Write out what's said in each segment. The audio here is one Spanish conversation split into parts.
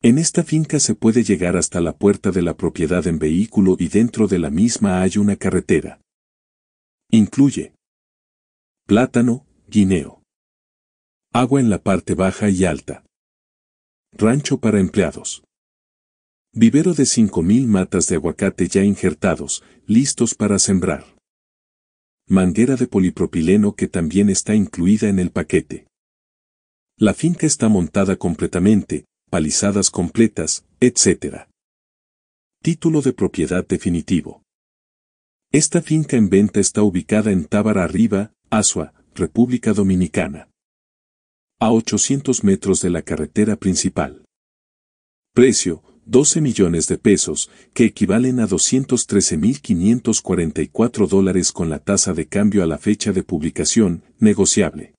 En esta finca se puede llegar hasta la puerta de la propiedad en vehículo y dentro de la misma hay una carretera. Incluye plátano, guineo, agua en la parte baja y alta, rancho para empleados, vivero de 5.000 matas de aguacate ya injertados, listos para sembrar, manguera de polipropileno que también está incluida en el paquete. La finca está montada completamente, palizadas completas, etc. Título de propiedad definitivo. Esta finca en venta está ubicada en Tábara Arriba, Asua, República Dominicana. A 800 metros de la carretera principal. Precio, 12 millones de pesos, que equivalen a 213.544 dólares con la tasa de cambio a la fecha de publicación, negociable.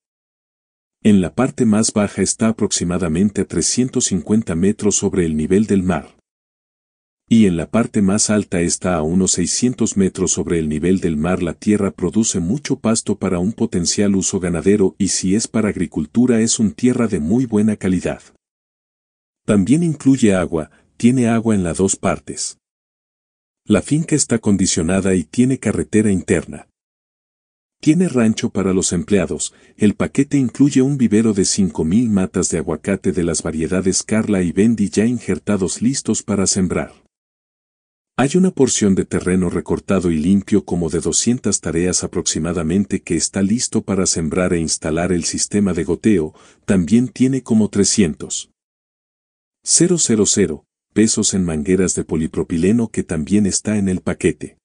En la parte más baja está aproximadamente a 350 metros sobre el nivel del mar. Y en la parte más alta está a unos 600 metros sobre el nivel del mar. La tierra produce mucho pasto para un potencial uso ganadero y si es para agricultura es un tierra de muy buena calidad. También incluye agua, tiene agua en las dos partes. La finca está condicionada y tiene carretera interna. Tiene rancho para los empleados, el paquete incluye un vivero de 5.000 matas de aguacate de las variedades Carla y Bendy ya injertados listos para sembrar. Hay una porción de terreno recortado y limpio como de 200 tareas aproximadamente que está listo para sembrar e instalar el sistema de goteo, también tiene como 300. 000 pesos en mangueras de polipropileno que también está en el paquete.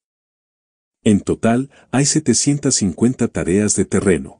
En total, hay 750 tareas de terreno.